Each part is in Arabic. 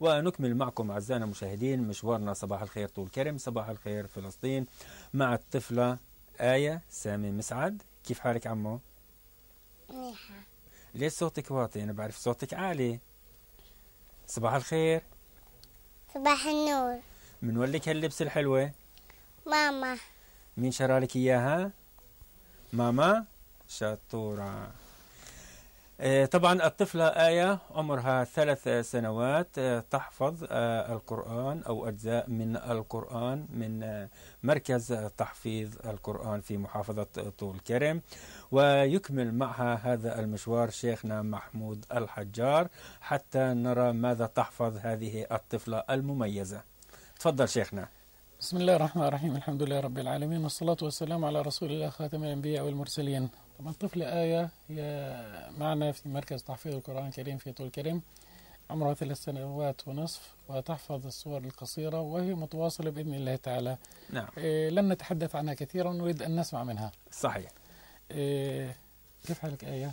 ونكمل معكم أعزائنا المشاهدين مشوارنا صباح الخير طول كرم صباح الخير فلسطين مع الطفلة آية سامي مسعد كيف حالك عمو؟ منيحة ليش صوتك واطي؟ أنا بعرف صوتك عالي صباح الخير صباح النور من ولك هاللبس الحلوة؟ ماما مين شرالك إياها؟ ماما شطورة آه، طبعا الطفلة آية عمرها ثلاث سنوات آه، تحفظ آه، القرآن أو أجزاء من القرآن من مركز تحفيظ القرآن في محافظة طول كرم ويكمل معها هذا المشوار شيخنا محمود الحجار حتى نرى ماذا تحفظ هذه الطفلة المميزة تفضل شيخنا بسم الله الرحمن الرحيم الحمد لله رب العالمين والصلاة والسلام على رسول الله خاتم الأنبياء والمرسلين طبعا طفلة آية هي معنا في مركز تحفيظ القرآن الكريم في طول كريم عمرها ثلاث سنوات ونصف وتحفظ الصور القصيرة وهي متواصلة بإذن الله تعالى نعم. إيه لن نتحدث عنها كثيرا نريد أن نسمع منها صحيح إيه كيف حالك آية؟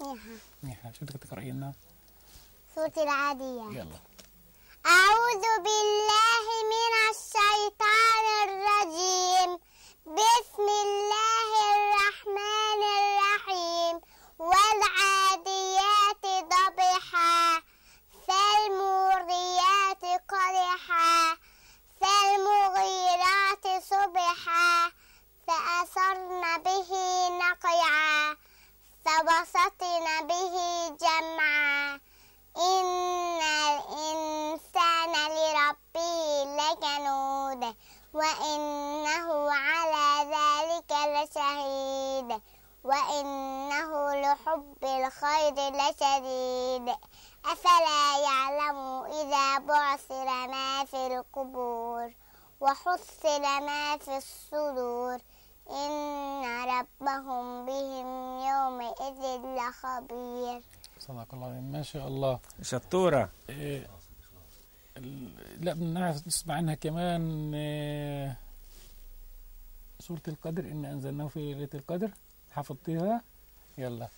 منيحة نعم. نعم، منيحة شو بدك تقرأي لنا؟ صوتي العادية يلا أعوذ بالله من الشيطان الرجيم بسم الله وإنه على ذلك لشهيد وإنه لحب الخير لشديد أفلا يعلم إذا بعثر ما في القبور وحصل ما في الصدور إن ربهم بهم يومئذ لخبير صدق الله ما شاء الله شطورة إيه لا بنعرف نسمع عنها كمان آه، سورة القدر إن أنزلناه في ليلة القدر حفظتها يلا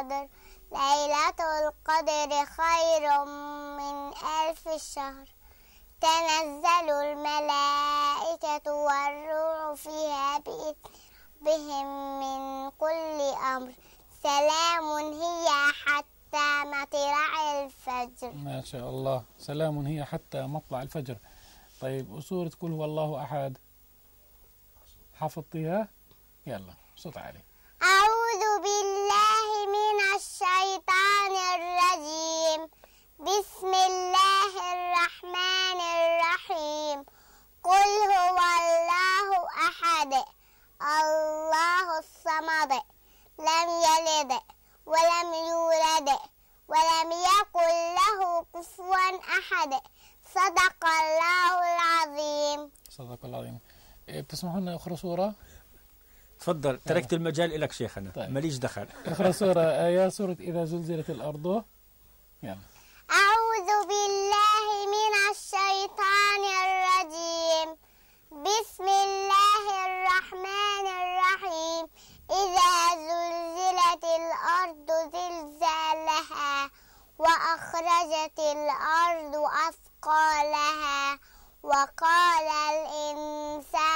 القدر ليلة القدر خير من ألف الشهر تنزل الملائكة والروح فيها بإذن بهم من كل أمر سلام هي حتى مطلع الفجر ما شاء الله سلام هي حتى مطلع الفجر طيب وسورة قل هو الله أحد حفظتيها يلا صوت عالي أعوذ بالله الشيطان الرجيم بسم الله الرحمن الرحيم قل هو الله أحد الله الصمد لم يلد ولم يولد ولم يكن له كفوا أحد صدق الله العظيم صدق الله العظيم إيه، بتسمحوا لنا أخرى صورة؟ تفضل آه. تركت آه. المجال لك شيخنا طيب. ماليش دخل اخر سوره ايه سوره اذا زلزلت الارض يلا اعوذ بالله من الشيطان الرجيم بسم الله الرحمن الرحيم اذا زلزلت الارض زلزالها واخرجت الارض اثقالها وقال الانسان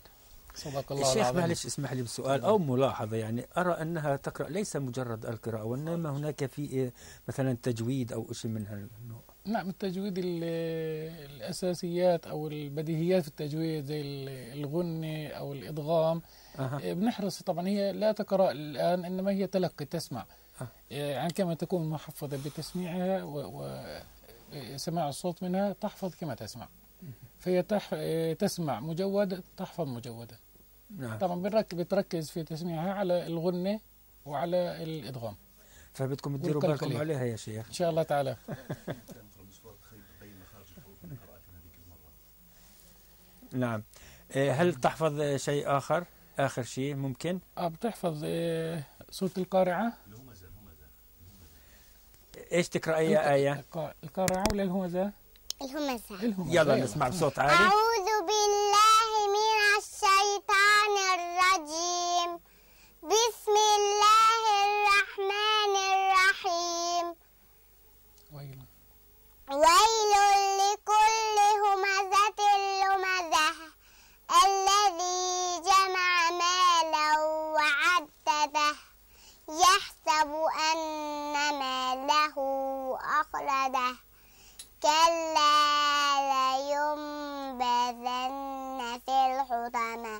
صدق الله الشيخ معلش اسمح لي بسؤال أو ملاحظة يعني أرى أنها تقرأ ليس مجرد القراءة وإنما هناك في إيه، مثلا تجويد أو شيء من هالنوع نعم التجويد الأساسيات أو البديهيات في التجويد زي الغنة أو الإدغام أه. بنحرص طبعا هي لا تقرأ الآن إنما هي تلقي تسمع أه. إيه، يعني كما تكون محفظة بتسميعها وسماع الصوت منها تحفظ كما تسمع أه. فهي تح... تسمع مجودة تحفظ مجودة نعم. طبعا بنركز بتركز في تسميعها على الغنه وعلى الادغام فبدكم تديروا بالكم عليها يا شيخ ان شاء الله تعالى نعم إيه، هل تحفظ شيء اخر اخر شيء ممكن اه بتحفظ سوره إيه، القارعه ايش تقرا اي ايه القارعه ولا الهمزه الهمزه يلا نسمع بصوت عالي اعوذ بالله مخلده كلا لينبذن في الحطمة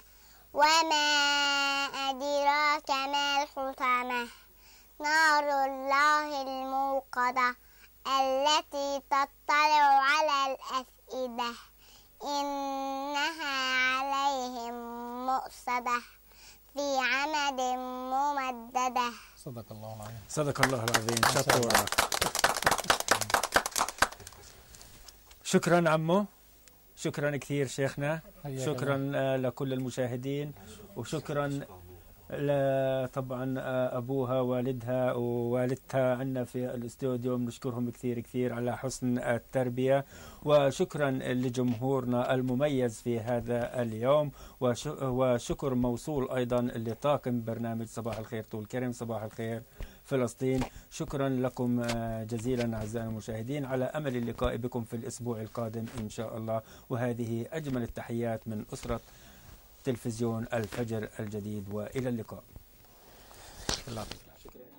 وما أدراك ما الحطمة نار الله الموقدة التي تطلع على الأفئدة إنها عليهم مؤصدة في عمد ممددة صدق الله العظيم صدق الله العظيم شكرا شكرا عمو شكرا كثير شيخنا شكرا آه، لكل المشاهدين وشكرا طبعا آه، ابوها والدها ووالدتها عندنا في الاستوديو بنشكرهم كثير كثير على حسن التربيه وشكرا لجمهورنا المميز في هذا اليوم وشكر موصول ايضا لطاقم برنامج صباح الخير طول كريم صباح الخير فلسطين شكرا لكم آه، جزيلا أعزائنا المشاهدين على أمل اللقاء بكم في الأسبوع القادم إن شاء الله وهذه أجمل التحيات من أسرة تلفزيون الفجر الجديد وإلى اللقاء الله شكرا